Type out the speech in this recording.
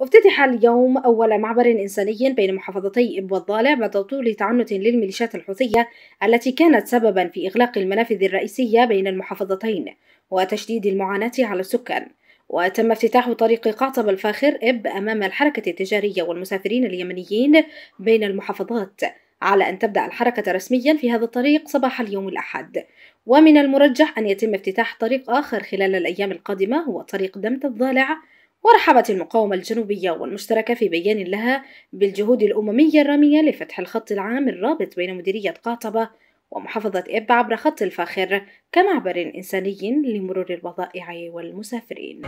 افتتح اليوم أول معبر إنساني بين محافظتي إب والضالع بعد طول تعنت للميليشيات الحوثية التي كانت سببا في إغلاق المنافذ الرئيسية بين المحافظتين وتشديد المعاناة على السكان وتم افتتاح طريق قعطب الفاخر إب أمام الحركة التجارية والمسافرين اليمنيين بين المحافظات على أن تبدأ الحركة رسميا في هذا الطريق صباح اليوم الأحد ومن المرجح أن يتم افتتاح طريق آخر خلال الأيام القادمة هو طريق دمت الضالع ورحبت المقاومة الجنوبية والمشتركة في بيان لها بالجهود الأممية الرامية لفتح الخط العام الرابط بين مديرية قاطبة ومحافظة إب عبر خط الفاخر كمعبر إنساني لمرور البضائع والمسافرين.